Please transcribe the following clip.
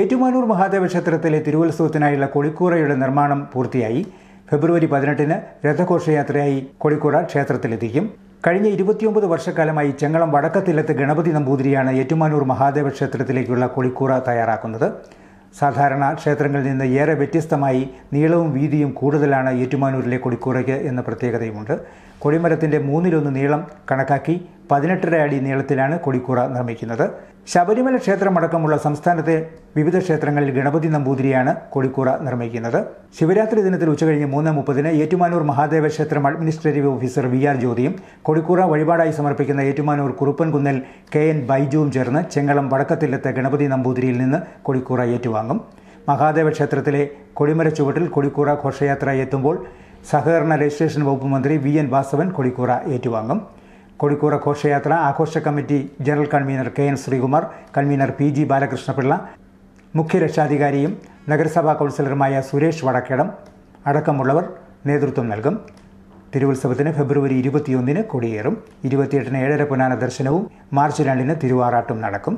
ഏറ്റുമാനൂർ മഹാദേവ ക്ഷേത്രത്തിലെ തിരുവത്സവത്തിനായുള്ള കൊളിക്കൂറയുടെ നിർമ്മാണം പൂർത്തിയായി ഫെബ്രുവരി പതിനെട്ടിന് രഥഘോഷയാത്രയായി കൊളിക്കൂറ ക്ഷേത്രത്തിലെത്തിക്കും കഴിഞ്ഞ ഇരുപത്തിയൊമ്പത് വർഷക്കാലമായി ചെങ്ങളം വടക്കത്തില്ലത്ത് ഗണപതി നമ്പൂതിരിയാണ് ഏറ്റുമാനൂർ മഹാദേവ ക്ഷേത്രത്തിലേക്കുള്ള കൊളിക്കൂറ തയ്യാറാക്കുന്നത് സാധാരണ ക്ഷേത്രങ്ങളിൽ നിന്ന് ഏറെ വ്യത്യസ്തമായി നീളവും വീതിയും കൂടുതലാണ് ഏറ്റുമാനൂരിലെ കൊടിക്കൂറയ്ക്ക് എന്ന പ്രത്യേകതയുമുണ്ട് കൊടിമരത്തിൻ്റെ മൂന്നിലൊന്ന് നീളം കണക്കാക്കി പതിനെട്ടര അടി നീളത്തിലാണ് കൊടിക്കൂറ നിർമ്മിക്കുന്നത് ശബരിമല ക്ഷേത്രമടക്കമുള്ള സംസ്ഥാനത്തെ വിവിധ ക്ഷേത്രങ്ങളിൽ ഗണപതി നമ്പൂതിരിയാണ് കൊടിക്കൂറ നിർമ്മിക്കുന്നത് ശിവരാത്രി ദിനത്തിൽ ഉച്ചകഴിഞ്ഞ് മൂന്ന് മുപ്പതിന് ഏറ്റുമാനൂർ മഹാദേവ ക്ഷേത്രം അഡ്മിനിസ്ട്രേറ്റീവ് ഓഫീസർ വി ആർ ജ്യോതിയും കൊടിക്കൂറ വഴിപാടായി സമർപ്പിക്കുന്ന ഏറ്റുമാനൂർ കുറുപ്പൻകുന്നിൽ കെ എൻ ബൈജുവും ചേർന്ന് ചെങ്ങളം വടക്കത്തില്ലത്തെ ഗണപതി നമ്പൂതിരിയിൽ നിന്ന് കൊടിക്കൂറ ഏറ്റുവാങ്ങും മഹാദേവ ക്ഷേത്രത്തിലെ കൊടിമര ചുവട്ടിൽ കൊടിക്കൂറ ഘോഷയാത്ര എത്തുമ്പോൾ സഹകരണ രജിസ്ട്രേഷൻ വകുപ്പ് മന്ത്രി വി എൻ വാസവൻ കൊടിക്കൂറ ഏറ്റുവാങ്ങും കൊടിക്കൂറ ഘോഷയാത്ര ആഘോഷ committee general convener K N Sreekumar convener P G Balakrishnapillai മുഖ്യ രക്ഷാധികാരിയും നഗരസഭാ കൗൺസിലറുമായ സുരേഷ് വടക്കേടം അടക്കമുള്ളവർ നേതൃത്വം നൽകും തിരുവത്സവത്തിന് ഫെബ്രുവരി ഇരുപത്തിയൊന്നിന് കൊടിയേറും ഇരുപത്തിയെട്ടിന് ഏഴര പുനാന ദർശനവും മാർച്ച് രണ്ടിന് തിരുവാറാട്ടും നടക്കും